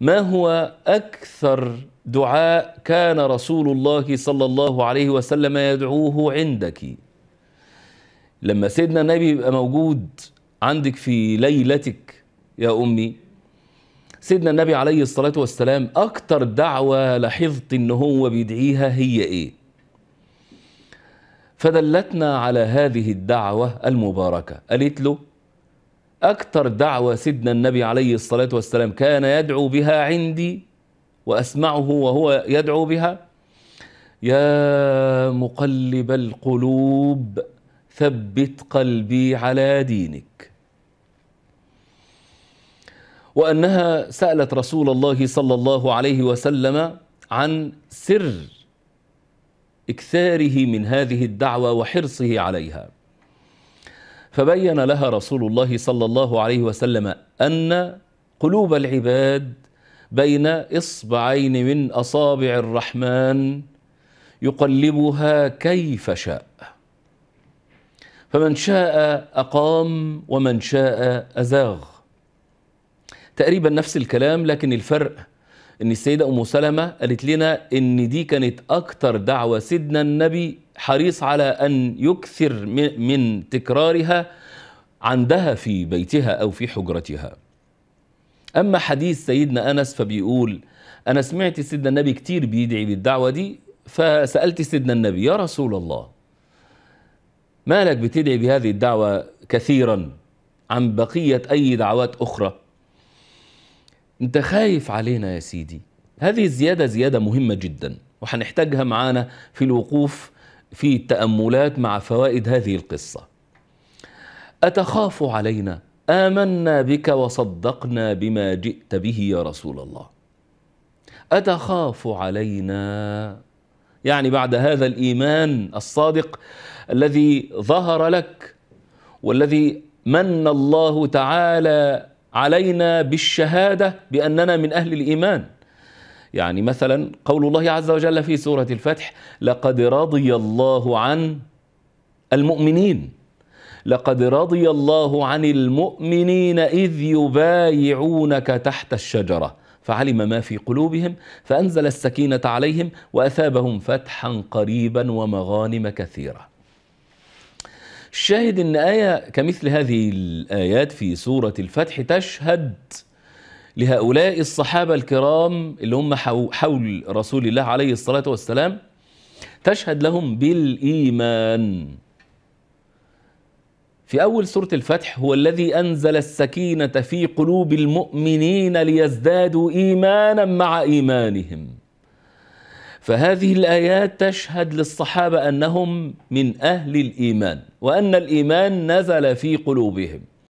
ما هو أكثر دعاء كان رسول الله صلى الله عليه وسلم يدعوه عندك لما سيدنا النبي يبقى موجود عندك في ليلتك يا أمي سيدنا النبي عليه الصلاة والسلام اكثر دعوة لاحظت إن هو بيدعيها هي إيه فدلتنا على هذه الدعوة المباركة قالت له أكثر دعوة سيدنا النبي عليه الصلاة والسلام كان يدعو بها عندي وأسمعه وهو يدعو بها يا مقلب القلوب ثبت قلبي على دينك وأنها سألت رسول الله صلى الله عليه وسلم عن سر إكثاره من هذه الدعوة وحرصه عليها فبين لها رسول الله صلى الله عليه وسلم أن قلوب العباد بين إصبعين من أصابع الرحمن يقلبها كيف شاء فمن شاء أقام ومن شاء أزاغ تقريبا نفس الكلام لكن الفرق ان السيده ام سلمه قالت لنا ان دي كانت اكثر دعوه سيدنا النبي حريص على أن يكثر من تكرارها عندها في بيتها أو في حجرتها أما حديث سيدنا أنس فبيقول أنا سمعت سيدنا النبي كتير بيدعي بالدعوة دي فسألت سيدنا النبي يا رسول الله مالك بتدعي بهذه الدعوة كثيرا عن بقية أي دعوات أخرى أنت خايف علينا يا سيدي هذه الزيادة زيادة مهمة جدا وهنحتاجها معانا في الوقوف في التأملات مع فوائد هذه القصة أتخاف علينا آمنا بك وصدقنا بما جئت به يا رسول الله أتخاف علينا يعني بعد هذا الإيمان الصادق الذي ظهر لك والذي من الله تعالى علينا بالشهادة بأننا من أهل الإيمان يعني مثلا قول الله عز وجل في سورة الفتح لقد رضي الله عن المؤمنين لقد رضي الله عن المؤمنين إذ يبايعونك تحت الشجرة فعلم ما في قلوبهم فأنزل السكينة عليهم وأثابهم فتحا قريبا ومغانم كثيرة الشاهد أن آية كمثل هذه الآيات في سورة الفتح تشهد لهؤلاء الصحابة الكرام اللي هم حول رسول الله عليه الصلاة والسلام تشهد لهم بالإيمان في أول سورة الفتح هو الذي أنزل السكينة في قلوب المؤمنين ليزدادوا إيمانا مع إيمانهم فهذه الآيات تشهد للصحابة أنهم من أهل الإيمان وأن الإيمان نزل في قلوبهم